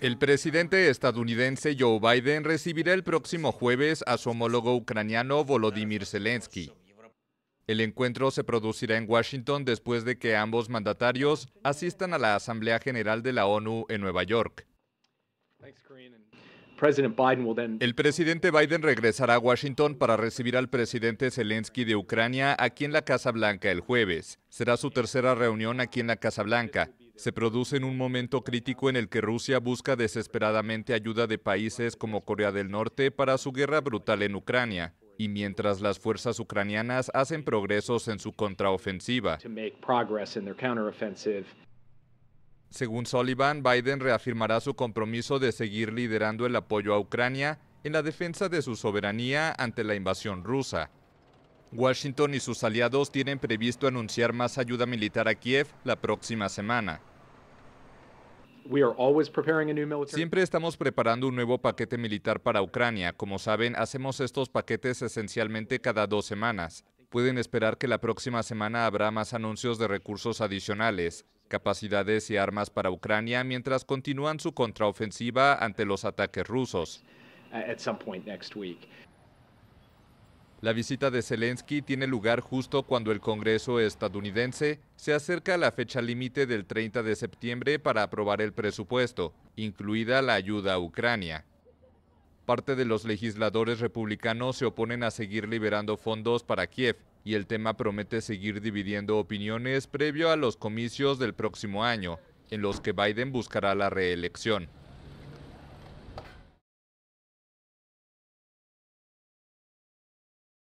El presidente estadounidense Joe Biden recibirá el próximo jueves a su homólogo ucraniano Volodymyr Zelensky. El encuentro se producirá en Washington después de que ambos mandatarios asistan a la Asamblea General de la ONU en Nueva York. El presidente Biden regresará a Washington para recibir al presidente Zelensky de Ucrania aquí en la Casa Blanca el jueves. Será su tercera reunión aquí en la Casa Blanca se produce en un momento crítico en el que Rusia busca desesperadamente ayuda de países como Corea del Norte para su guerra brutal en Ucrania, y mientras las fuerzas ucranianas hacen progresos en su contraofensiva. Según Sullivan, Biden reafirmará su compromiso de seguir liderando el apoyo a Ucrania en la defensa de su soberanía ante la invasión rusa. Washington y sus aliados tienen previsto anunciar más ayuda militar a Kiev la próxima semana. Siempre estamos preparando un nuevo paquete militar para Ucrania. Como saben, hacemos estos paquetes esencialmente cada dos semanas. Pueden esperar que la próxima semana habrá más anuncios de recursos adicionales, capacidades y armas para Ucrania mientras continúan su contraofensiva ante los ataques rusos. La visita de Zelensky tiene lugar justo cuando el Congreso estadounidense se acerca a la fecha límite del 30 de septiembre para aprobar el presupuesto, incluida la ayuda a Ucrania. Parte de los legisladores republicanos se oponen a seguir liberando fondos para Kiev y el tema promete seguir dividiendo opiniones previo a los comicios del próximo año, en los que Biden buscará la reelección.